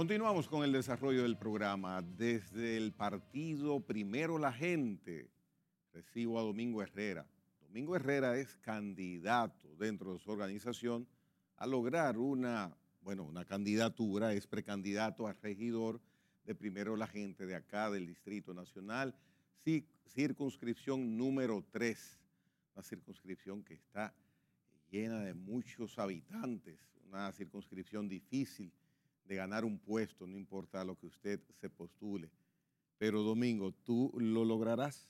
Continuamos con el desarrollo del programa. Desde el partido Primero la Gente, recibo a Domingo Herrera. Domingo Herrera es candidato dentro de su organización a lograr una, bueno, una candidatura, es precandidato a regidor de Primero la Gente de acá del Distrito Nacional, circunscripción número 3, una circunscripción que está llena de muchos habitantes, una circunscripción difícil de ganar un puesto, no importa lo que usted se postule. Pero Domingo, ¿tú lo lograrás?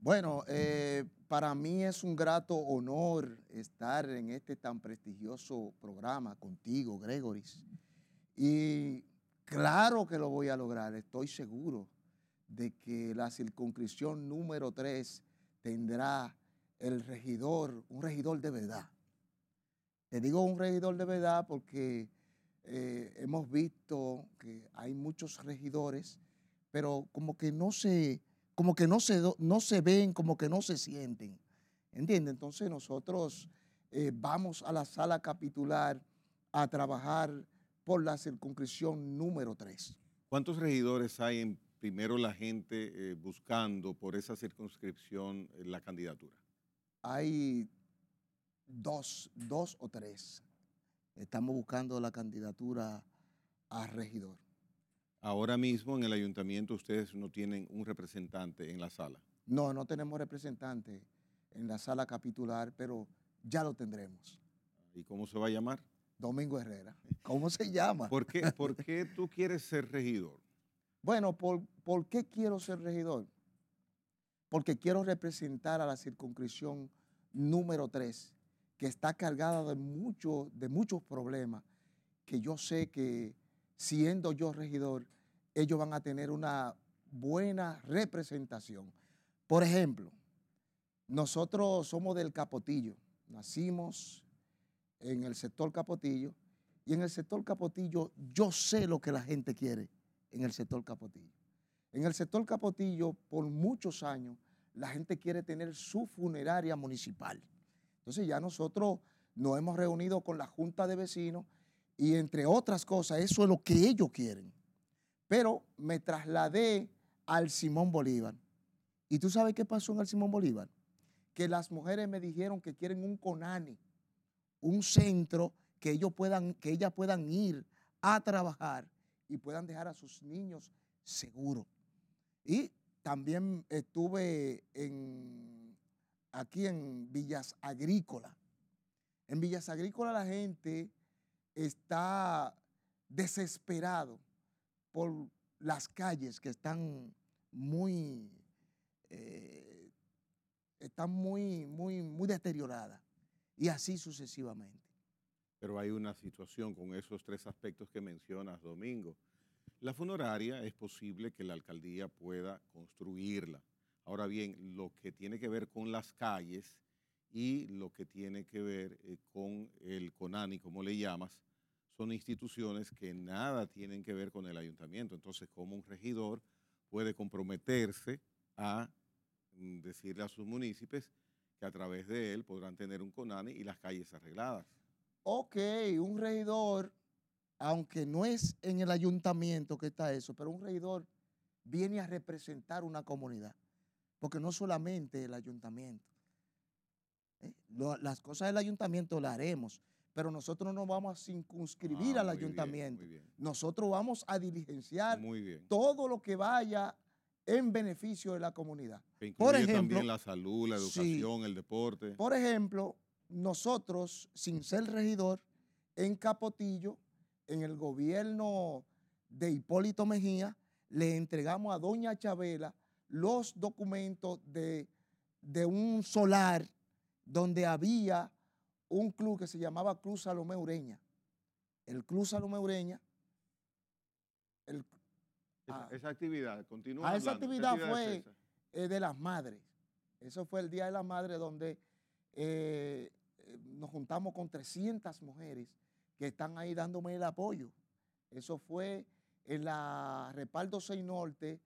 Bueno, eh, para mí es un grato honor estar en este tan prestigioso programa contigo, Gregoris. Y claro que lo voy a lograr, estoy seguro de que la circunscripción número 3 tendrá el regidor, un regidor de verdad. Te digo un regidor de verdad porque eh, hemos visto que hay muchos regidores, pero como que no se, como que no se, no se ven, como que no se sienten. ¿Entiendes? Entonces nosotros eh, vamos a la sala capitular a trabajar por la circunscripción número 3. ¿Cuántos regidores hay en primero la gente eh, buscando por esa circunscripción la candidatura? Hay dos, dos o tres. Estamos buscando la candidatura a regidor. Ahora mismo en el ayuntamiento ustedes no tienen un representante en la sala. No, no tenemos representante en la sala capitular, pero ya lo tendremos. ¿Y cómo se va a llamar? Domingo Herrera. ¿Cómo se llama? ¿Por qué, tú quieres ser regidor? Bueno, por, ¿por qué quiero ser regidor? Porque quiero representar a la circunscripción número 3 que está cargada de, de muchos problemas, que yo sé que siendo yo regidor, ellos van a tener una buena representación. Por ejemplo, nosotros somos del Capotillo, nacimos en el sector Capotillo y en el sector Capotillo yo sé lo que la gente quiere en el sector Capotillo. En el sector Capotillo por muchos años la gente quiere tener su funeraria municipal. Entonces ya nosotros nos hemos reunido con la Junta de Vecinos y entre otras cosas, eso es lo que ellos quieren. Pero me trasladé al Simón Bolívar. ¿Y tú sabes qué pasó en el Simón Bolívar? Que las mujeres me dijeron que quieren un CONANI, un centro que, ellos puedan, que ellas puedan ir a trabajar y puedan dejar a sus niños seguros. Y también estuve en aquí en Villas Agrícola, En Villas Agrícola la gente está desesperado por las calles que están muy, eh, están muy, muy, muy deterioradas y así sucesivamente. Pero hay una situación con esos tres aspectos que mencionas, Domingo. La funeraria es posible que la alcaldía pueda construirla, Ahora bien, lo que tiene que ver con las calles y lo que tiene que ver eh, con el CONANI, como le llamas, son instituciones que nada tienen que ver con el ayuntamiento. Entonces, ¿cómo un regidor puede comprometerse a mm, decirle a sus municipios que a través de él podrán tener un CONANI y las calles arregladas. Ok, un regidor, aunque no es en el ayuntamiento que está eso, pero un regidor viene a representar una comunidad porque no solamente el ayuntamiento. ¿eh? las cosas del ayuntamiento las haremos, pero nosotros no vamos a circunscribir ah, al ayuntamiento. Nosotros vamos a diligenciar todo lo que vaya en beneficio de la comunidad. por ejemplo, también la salud, la educación, el deporte. Por ejemplo, nosotros, sin ser regidor, en Capotillo, en el gobierno de Hipólito Mejía, le entregamos a Doña Chabela los documentos de, un solar donde había un club que se llamaba Club Salomé Ureña. El Club Salomé Ureña. Ah, esa, actividad, continúa. Ah, esa actividad, fue eh, de las madres. Eso fue el Día de las Madres donde eh, nos juntamos con 300 mujeres que están ahí dándome el apoyo. Eso fue en la Repardo 6 Norte,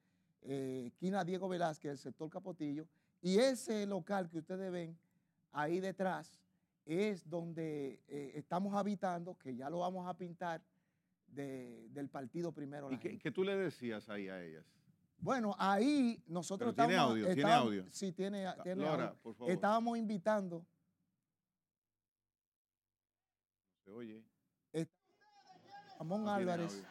Quina eh, esquina Diego Velázquez, el sector Capotillo. Y ese local que ustedes ven ahí detrás es donde eh, estamos habitando, que ya lo vamos a pintar del partido primero. ¿Y qué, tú le decías ahí a ellas? Bueno, ahí nosotros estábamos... Tiene audio, Sí, tiene, ah, Estábamos invitando... Se oye. Ramón Álvarez.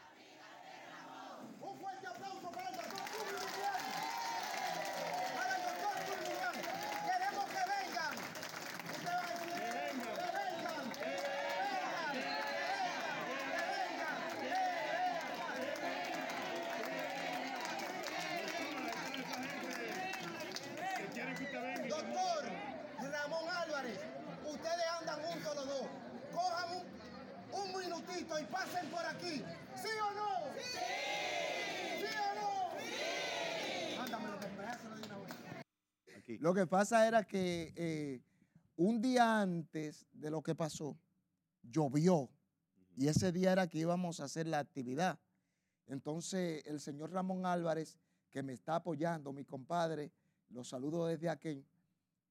pasen por aquí. ¿Sí o no? ¡Sí! ¿Sí o no? ¡Sí! lo que pasa era que eh, un día antes de lo que pasó, llovió. Y ese día era que íbamos a hacer la actividad. Entonces, el señor Ramón Álvarez, que me está apoyando, mi compadre, los saludo desde aquí,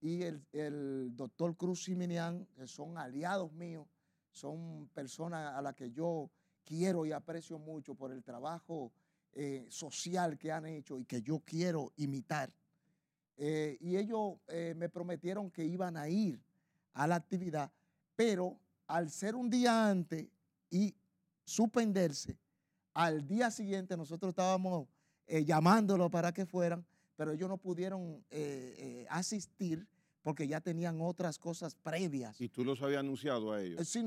y el, doctor Cruz Minian, que son aliados míos, son personas a las que yo quiero y aprecio mucho por el trabajo eh, social que han hecho y que yo quiero imitar. Eh, y ellos eh, me prometieron que iban a ir a la actividad, pero al ser un día antes y suspenderse, al día siguiente nosotros estábamos llamándolos para que fueran, pero ellos no pudieron asistir porque ya tenían otras cosas previas. ¿Y tú los había anunciado a ellos? Sí,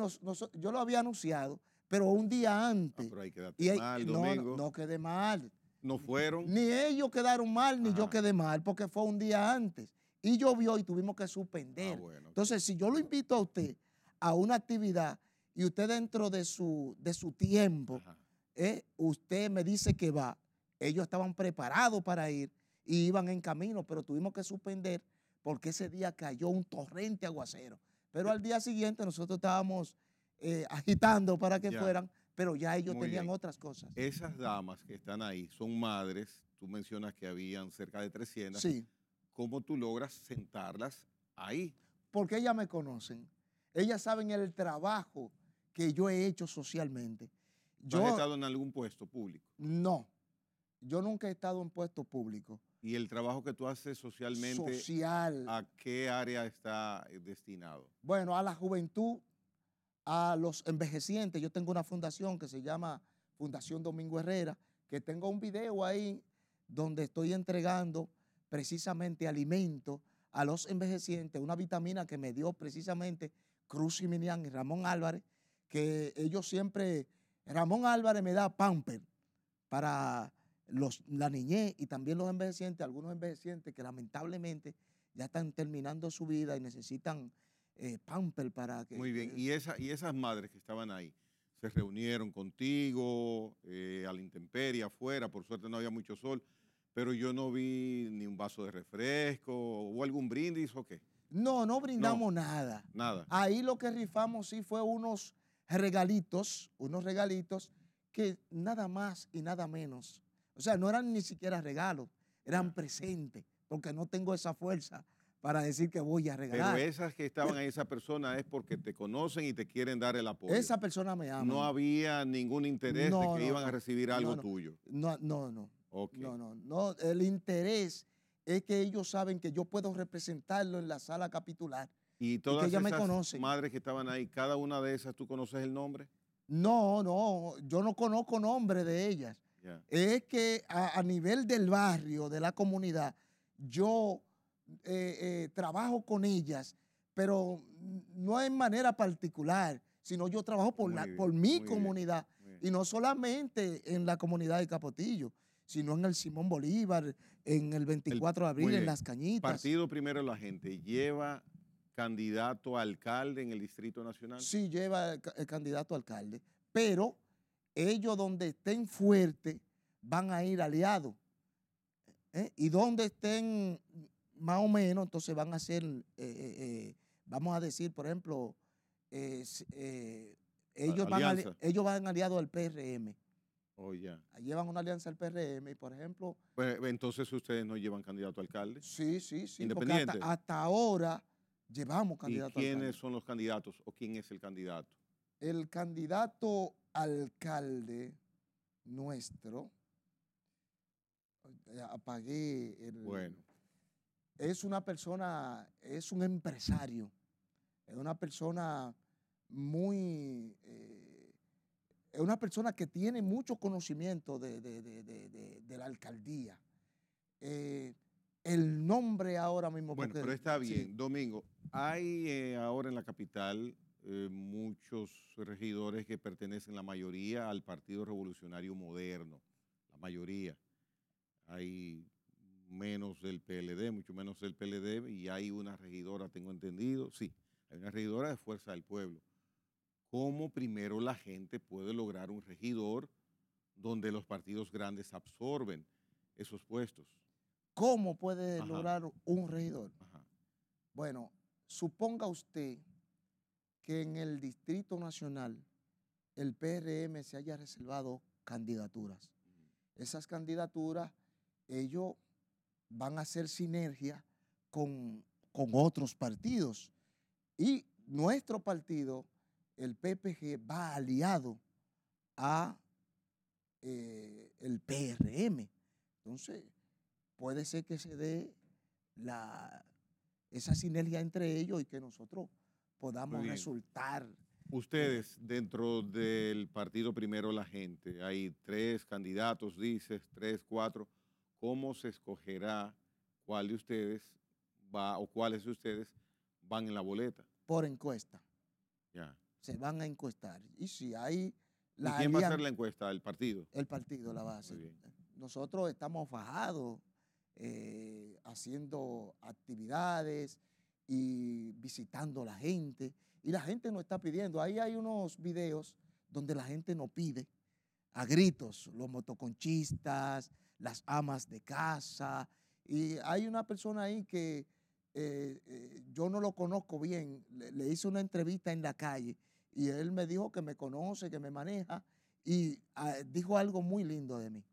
yo lo había anunciado, pero un día ah, antes. Ah, pero ahí quedaste y, mal, no, domingo. No, quedé mal. ¿No fueron? Ni ellos quedaron mal, ni yo quedé mal, porque fue un día antes. Y llovió y tuvimos que suspender. Ah, Entonces, si yo lo invito a usted a una actividad y usted dentro de su, de su tiempo, eh, usted me dice que va. Ellos estaban preparados para ir y iban en camino, pero tuvimos que suspender porque ese día cayó un torrente aguacero. Pero eh. al día siguiente nosotros estábamos eh, agitando para que fueran, pero ya ellos tenían otras cosas. Esas damas que están ahí son madres, tú mencionas que habían cerca de 300. Sí. ¿Cómo tú logras sentarlas ahí? Porque ellas me conocen, ellas saben el trabajo que yo he hecho socialmente. Yo, ¿Has estado en algún puesto público? No, yo nunca he estado en puesto público ¿Y el trabajo que tú haces socialmente? Social. ¿A qué área está eh, destinado? Bueno, a la juventud, a los envejecientes. Yo tengo una fundación que se llama Fundación Domingo Herrera, que tengo un video ahí donde estoy entregando precisamente alimentos a los envejecientes, una vitamina que me dio precisamente Cruz y Minian y Ramón Álvarez, que ellos siempre, Ramón Álvarez me da pamper para la niñez y también los envejecientes, algunos envejecientes que lamentablemente ya están terminando su vida y necesitan eh, pamper para que... Muy bien, eh, y, esa, y esas madres que estaban ahí, ¿se reunieron contigo eh, a la intemperie, afuera? Por suerte no había mucho sol, pero yo no vi ni un vaso de refresco, o algún brindis o qué? No, no brindamos nada. Nada. Ahí lo que rifamos sí fue unos regalitos, unos regalitos que nada más y nada menos o sea, no eran ni siquiera regalos, eran presentes, porque no tengo esa fuerza para decir que voy a regalar. Pero esas que estaban ahí, esa persona es porque te conocen y te quieren dar el apoyo. Esa persona me ama. No había ningún interés de que iban a recibir algo tuyo. No, no, no. No, no, no. El interés es que ellos saben que yo puedo representarlo en la sala capitular. Y todas y que esas madres que estaban ahí, cada una de esas, ¿tú conoces el nombre? No, no, yo no conozco nombre de ellas. Es que a, nivel del barrio, de la comunidad, yo eh, eh, trabajo con ellas, pero no en manera particular, sino yo trabajo por, la, por mi comunidad. Y no solamente en la comunidad de Capotillo, sino en el Simón Bolívar, en el 24 de abril, en Las Cañitas. Partido Primero la Gente lleva candidato a alcalde en el Distrito Nacional? Sí, lleva eh, candidato a alcalde, pero ellos donde estén fuertes van a ir aliados. ¿eh? Y donde estén más o menos, entonces van a ser, eh, eh, vamos a decir, por ejemplo, ellos, van ellos van aliados al PRM. Oh, llevan una alianza al PRM por ejemplo... Pues, entonces ustedes no llevan candidato a alcalde. Sí, sí, sí. Independiente. hasta, ahora llevamos candidato ¿Y a alcalde. ¿Quiénes son los candidatos o quién es el candidato? el candidato alcalde nuestro, apagué el... Bueno. Es una persona, es un empresario, es una persona muy... Eh, es una persona que tiene mucho conocimiento de, la alcaldía. Eh, el nombre ahora mismo... Bueno, pero está bien. Domingo, hay eh, ahora en la capital eh, muchos regidores que pertenecen la mayoría al Partido Revolucionario Moderno, la mayoría. Hay menos del PLD, mucho menos del PLD, y hay una regidora, tengo entendido, sí, hay una regidora de Fuerza del Pueblo. ¿Cómo primero la gente puede lograr un regidor donde los partidos grandes absorben esos puestos? ¿Cómo puede lograr un regidor? Bueno, suponga usted que en el Distrito Nacional el PRM se haya reservado candidaturas. Mm. Esas candidaturas, ellos van a hacer sinergia con, otros partidos. Y nuestro partido, el PPG, va aliado a eh, el PRM. Entonces, puede ser que se dé la, esa sinergia entre ellos y que nosotros podamos resultar. Ustedes, dentro del partido Primero la Gente, hay tres candidatos, dices, tres, cuatro. ¿Cómo se escogerá cuál de ustedes va o cuáles de ustedes van en la boleta? Por encuesta. Ya. Se van a encuestar. Y si hay. La quién va a hacer la encuesta? ¿El partido? El partido la base. Nosotros estamos bajados, eh, haciendo actividades y visitando a la gente. Y la gente nos está pidiendo. Ahí hay unos videos donde la gente nos pide a gritos, los motoconchistas, las amas de casa. Y hay una persona ahí que eh, eh, yo no lo conozco bien, le, hice una entrevista en la calle y él me dijo que me conoce, que me maneja y ah, dijo algo muy lindo de mí.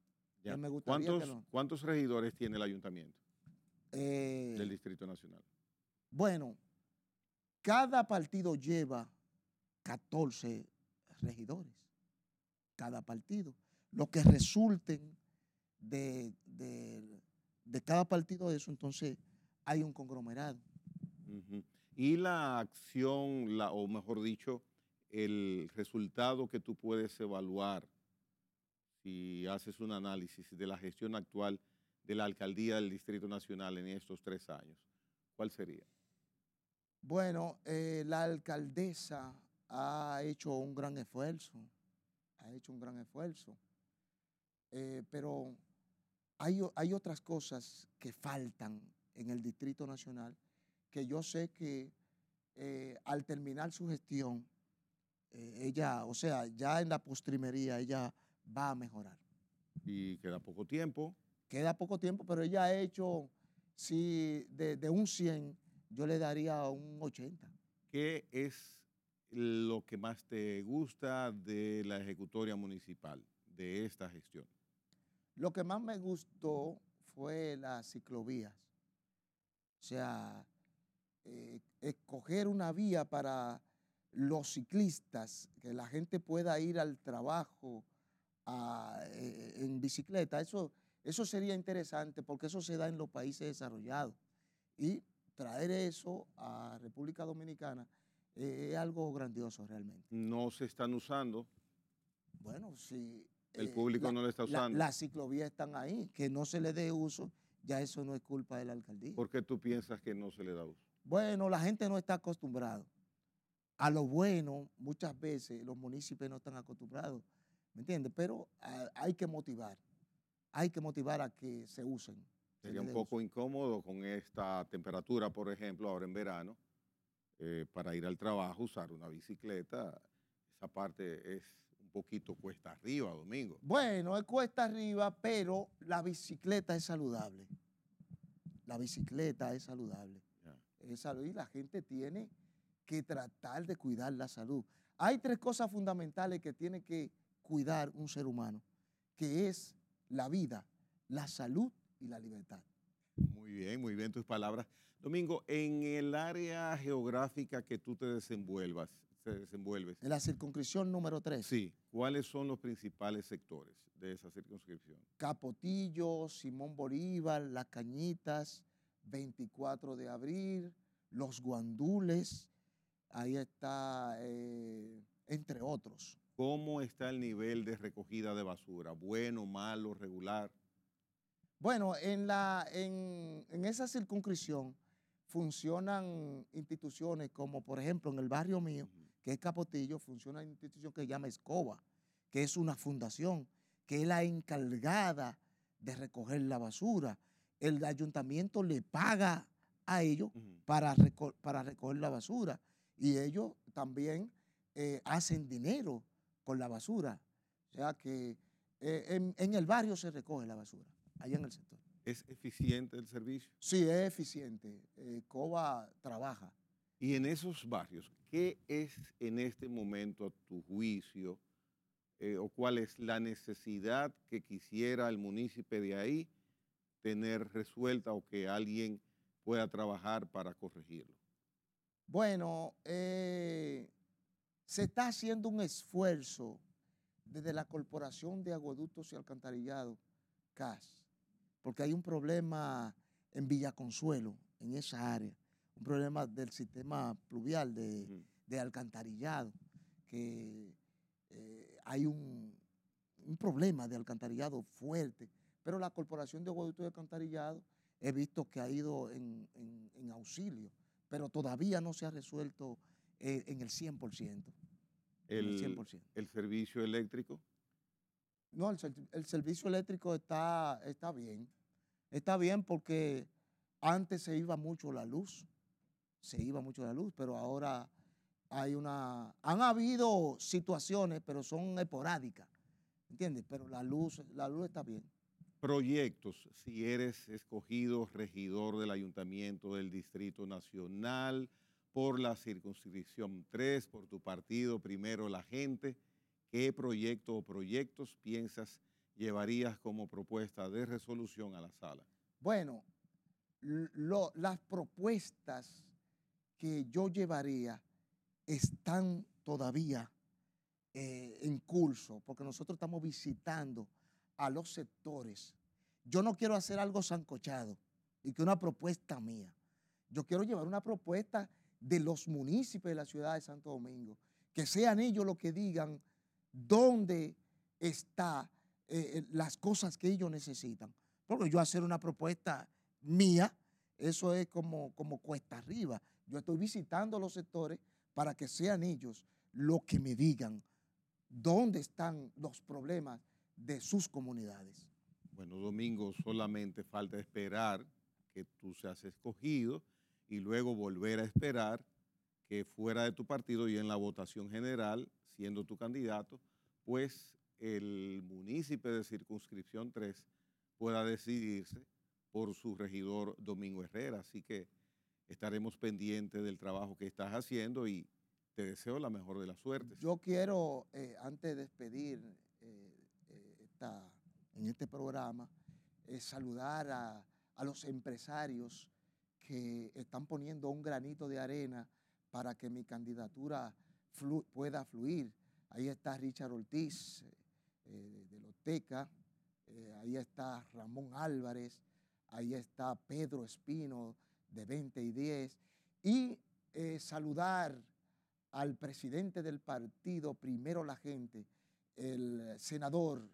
¿Cuántos, ¿Cuántos regidores tiene el ayuntamiento eh, del Distrito Nacional? Bueno, cada partido lleva 14 regidores. Cada partido. Lo que resulten de, cada partido de eso, entonces hay un conglomerado. Y la acción, o mejor dicho, el resultado que tú puedes evaluar si haces un análisis de la gestión actual de la alcaldía del Distrito Nacional en estos tres años, ¿cuál sería? Bueno, eh, la alcaldesa ha hecho un gran esfuerzo, ha hecho un gran esfuerzo, eh, pero hay, hay otras cosas que faltan en el Distrito Nacional que yo sé que eh, al terminar su gestión, ella, o sea, ya en la postrimería, ella va a mejorar. Y queda poco tiempo. Queda poco tiempo, pero ella ha hecho, sí, de, de un 100, yo le daría un 80. ¿Qué es lo que más te gusta de la ejecutoria municipal, de esta gestión? Lo que más me gustó fue las ciclovías. O sea, eh, escoger una vía para los ciclistas, que la gente pueda ir al trabajo eh, en bicicleta. Eso, eso sería interesante porque eso se da en los países desarrollados. Y traer eso a República Dominicana eh, es algo grandioso realmente. No se están usando. Bueno, si... El eh, público no lo está usando. Las ciclovías están ahí, que no se le dé uso, ya eso no es culpa de la alcaldía. ¿Por qué tú piensas que no se le da uso? Bueno, la gente no está acostumbrada. A lo bueno, muchas veces los municipios no están acostumbrados, ¿me entiendes? Pero ah, hay que motivar, hay que motivar a que se usen. Sería un poco incómodo con esta temperatura, por ejemplo, ahora en verano, eh, para ir al trabajo, usar una bicicleta. Esa parte es un poquito cuesta arriba, Domingo. Bueno, es cuesta arriba, pero la bicicleta es saludable. La bicicleta es saludable. Es salud y la gente tiene que tratar de cuidar la salud. Hay tres cosas fundamentales que tiene que cuidar un ser humano, que es la vida, la salud la libertad. Muy bien, muy bien tus palabras. Domingo, en el área geográfica que tú te desenvuelvas, desenvuelves. En la circunscripción número 3. Sí, ¿cuáles son los principales sectores de esa circunscripción? Capotillo, Simón Bolívar, Las Cañitas, 24 de abril, Los Guandules, ahí está, eh, entre otros. ¿Cómo está el nivel de recogida de basura? ¿Bueno, malo, regular? Bueno, en, la, en, esa circunscripción funcionan instituciones como, por ejemplo, en el barrio mío, que es Capotillo, funciona una institución que se llama Escoba, que es una fundación, que es la encargada de recoger la basura. El ayuntamiento le paga a ellos para, para recoger la basura y ellos también eh, hacen dinero con la basura. O sea que eh, en el barrio se recoge la basura allá en el sector. ¿Es eficiente el servicio? Sí, es eficiente. Eh, COBA trabaja. Y en esos barrios, ¿qué es en este momento a tu juicio eh, o cuál es la necesidad que quisiera el municipio de ahí tener resuelta o que alguien pueda trabajar para corregirlo? Bueno, eh, se está haciendo un esfuerzo desde la Corporación de Aguaductos y Alcantarillado, CAS, porque hay un problema en Villaconsuelo, en esa área, un problema del sistema pluvial, de, alcantarillado, que eh, hay un, problema de alcantarillado fuerte, pero la Corporación de Aguaditos de Alcantarillado he visto que ha ido en, auxilio, pero todavía no se ha resuelto eh, en el 100%. El, el, 100%. ¿El servicio eléctrico? No, el, servicio eléctrico está, está bien. Está bien porque antes se iba mucho la luz. Se iba mucho la luz, pero ahora hay una. Han habido situaciones, pero son esporádicas. ¿Entiendes? Pero la luz, la luz está bien. Proyectos, si eres escogido regidor del Ayuntamiento del Distrito Nacional, por la circunscripción 3, por tu partido, primero la gente. ¿Qué proyecto o proyectos piensas llevarías como propuesta de resolución a la sala? Bueno, las propuestas que yo llevaría están todavía eh, en curso, porque nosotros estamos visitando a los sectores. Yo no quiero hacer algo zancochado y que una propuesta mía. Yo quiero llevar una propuesta de los municipios de la ciudad de Santo Domingo, que sean ellos los que digan dónde están eh, eh, las cosas que ellos necesitan. Porque yo hacer una propuesta mía, eso es como, como cuesta arriba. Yo estoy visitando los sectores para que sean ellos los que me digan dónde están los problemas de sus comunidades. Bueno, Domingo, solamente falta esperar que tú seas escogido y luego volver a esperar que fuera de tu partido y en la votación general siendo tu candidato, pues el municipio de circunscripción 3 pueda decidirse por su regidor Domingo Herrera. Así que estaremos pendientes del trabajo que estás haciendo y te deseo la mejor de las suertes. Yo quiero, eh, antes de despedir eh, eh, en este programa, saludar a, a los empresarios que están poniendo un granito de arena para que mi candidatura pueda fluir. Ahí está Richard Ortiz eh, de Loteca, eh, ahí está Ramón Álvarez, ahí está Pedro Espino de 20 y 10. Y eh, saludar al presidente del partido, primero la gente, el senador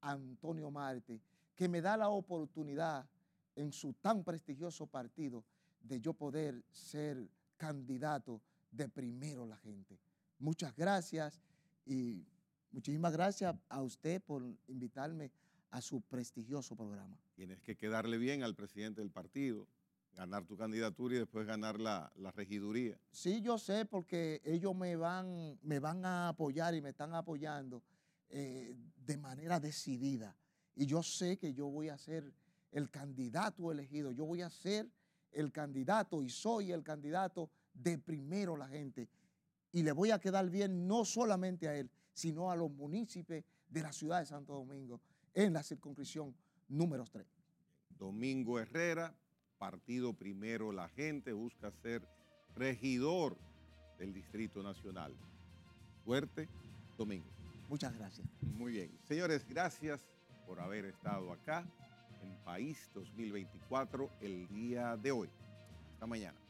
Antonio Marte, que me da la oportunidad en su tan prestigioso partido de yo poder ser candidato de primero la gente muchas gracias y muchísimas gracias a usted por invitarme a su prestigioso programa. Tienes que quedarle bien al presidente del partido, ganar tu candidatura y después ganar la, regiduría. Sí, yo sé, porque ellos me van, me van a apoyar y me están apoyando eh, de manera decidida. Y yo sé que yo voy a ser el candidato elegido, yo voy a ser el candidato y soy el candidato de primero la gente y le voy a quedar bien no solamente a él, sino a los municipios de la ciudad de Santo Domingo en la circunscripción número 3. Domingo Herrera, partido primero la gente, busca ser regidor del Distrito Nacional. Fuerte, Domingo. Muchas gracias. Muy bien. Señores, gracias por haber estado acá en País 2024 el día de hoy. Hasta mañana.